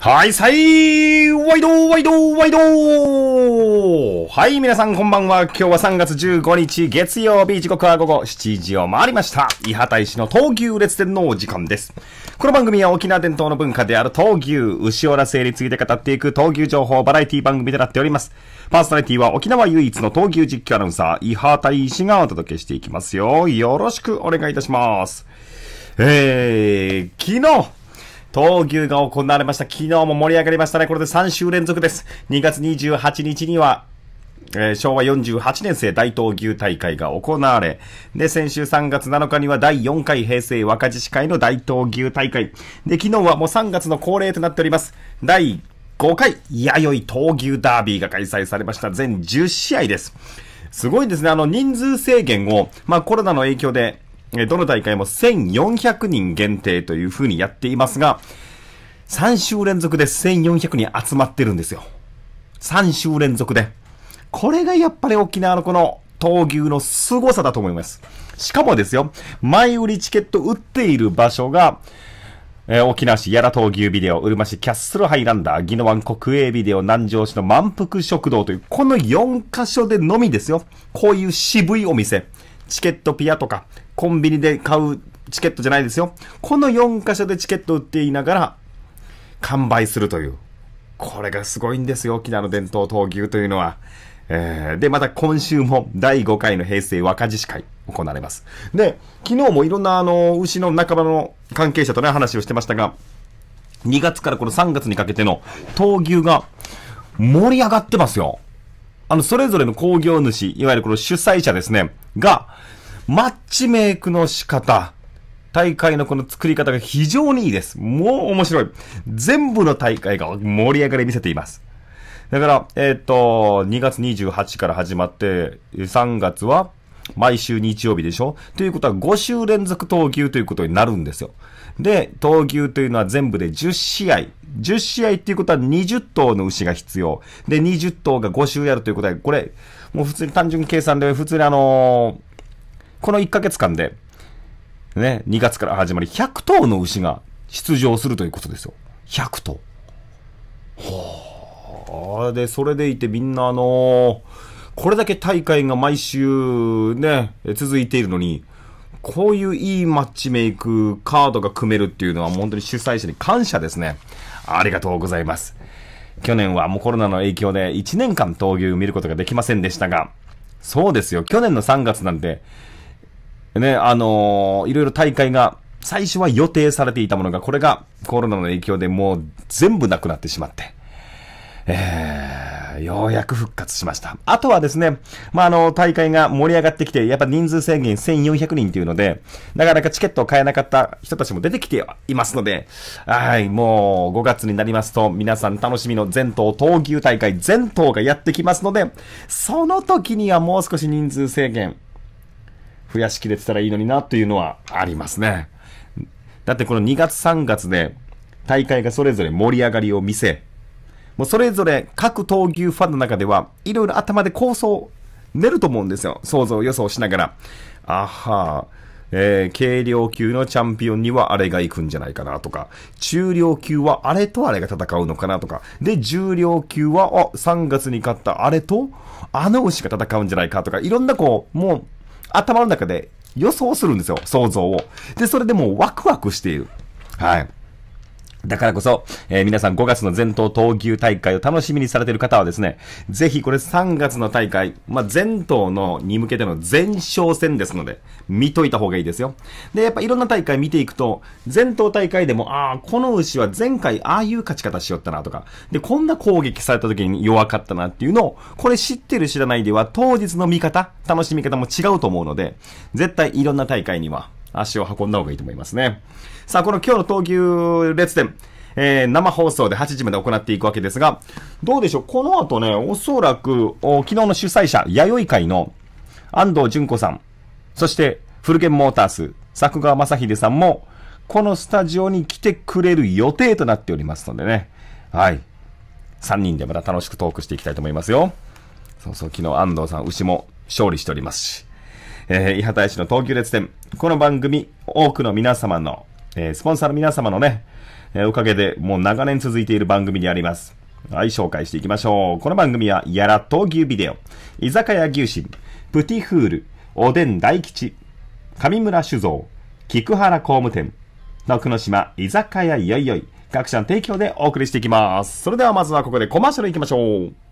はい、さい、ワイド、ワイド、ワイドはい、皆さんこんばんは。今日は3月15日月曜日、時刻は午後7時を回りました。伊波大使の東牛列伝のお時間です。この番組は沖縄伝統の文化である東牛、牛尾ら性について語っていく東牛情報バラエティ番組となっております。パーソナリティは沖縄唯一の東牛実況アナウンサー、伊波大使がお届けしていきますよ。よろしくお願いいたします。えー、昨日、闘牛が行われました。昨日も盛り上がりましたね。これで3週連続です。2月28日には、えー、昭和48年生大東牛大会が行われ、で、先週3月7日には第4回平成若獅子会の大東牛大会。で、昨日はもう3月の恒例となっております。第5回、弥生闘牛ダービーが開催されました。全10試合です。すごいですね。あの、人数制限を、まあコロナの影響で、どの大会も1400人限定という風にやっていますが、3週連続で1400人集まってるんですよ。3週連続で。これがやっぱり沖縄のこの闘牛の凄さだと思います。しかもですよ、前売りチケット売っている場所が、えー、沖縄市やら闘牛ビデオ、うるま市キャッスルハイランダー、ギノワン国営ビデオ、南城市の満腹食堂という、この4カ所でのみですよ。こういう渋いお店。チケットピアとか、コンビニで買うチケットじゃないですよ。この4箇所でチケット売っていながら、完売するという。これがすごいんですよ、沖縄の伝統闘牛というのは。えー、で、また今週も第5回の平成若獅子会行われます。で、昨日もいろんなあの、牛の仲間の関係者とね、話をしてましたが、2月からこの3月にかけての闘牛が盛り上がってますよ。あの、それぞれの工業主、いわゆるこの主催者ですね、が、マッチメイクの仕方。大会のこの作り方が非常にいいです。もう面白い。全部の大会が盛り上がり見せています。だから、えー、っと、2月28から始まって、3月は毎週日曜日でしょということは5週連続投球ということになるんですよ。で、投球というのは全部で10試合。10試合っていうことは20頭の牛が必要。で、20頭が5週やるということは、これ、もう普通に単純計算で、普通にあのこの1ヶ月間で、ね、2月から始まり100頭の牛が出場するということですよ。100頭。ほあ。で、それでいてみんなあのー、これだけ大会が毎週ね、続いているのに、こういういいマッチメイク、カードが組めるっていうのは本当に主催者に感謝ですね。ありがとうございます。去年はもうコロナの影響で1年間闘牛を見ることができませんでしたが、そうですよ、去年の3月なんて、ね、あのー、いろいろ大会が、最初は予定されていたものが、これがコロナの影響でもう全部なくなってしまって、えー、ようやく復活しました。あとはですね、まあ、あの、大会が盛り上がってきて、やっぱ人数制限1400人というので、なかなかチケットを買えなかった人たちも出てきていますので、はい、もう5月になりますと、皆さん楽しみの全島闘牛大会全島がやってきますので、その時にはもう少し人数制限、増やしきれてたらいいのになというのはありますね。だってこの2月3月で大会がそれぞれ盛り上がりを見せ、もうそれぞれ各闘牛ファンの中ではいろいろ頭で構想出ると思うんですよ。想像予想しながら。あはえー、軽量級のチャンピオンにはあれが行くんじゃないかなとか、中量級はあれとあれが戦うのかなとか、で、重量級は、あ、3月に勝ったあれと、あの牛が戦うんじゃないかとか、いろんなこう、もう、頭の中で予想するんですよ、想像を。で、それでもうワクワクしている。はい。だからこそ、えー、皆さん5月の全頭闘牛大会を楽しみにされている方はですね、ぜひこれ3月の大会、まあ、全のに向けての前哨戦ですので、見といた方がいいですよ。で、やっぱいろんな大会見ていくと、全頭大会でも、ああ、この牛は前回ああいう勝ち方しよったなとか、で、こんな攻撃された時に弱かったなっていうのを、これ知ってる知らないでは当日の見方、楽しみ方も違うと思うので、絶対いろんな大会には足を運んだ方がいいと思いますね。さあ、この今日の闘牛列伝、えー、生放送で8時まで行っていくわけですが、どうでしょうこの後ね、おそらく、昨日の主催者、弥生会の安藤淳子さん、そしてフルゲンモータース、作川正秀さんも、このスタジオに来てくれる予定となっておりますのでね。はい。3人でまた楽しくトークしていきたいと思いますよ。そうそう、昨日安藤さん、牛も勝利しておりますし。えー、伊畑市の東急列店。この番組、多くの皆様の、えー、スポンサーの皆様のね、えー、おかげでもう長年続いている番組であります。はい、紹介していきましょう。この番組は、やら東牛ビデオ、居酒屋牛心、プティフール、おでん大吉、上村酒造、菊原工務店、徳之島居酒屋よいよい、各社の提供でお送りしていきます。それではまずはここでコマーシャル行きましょう。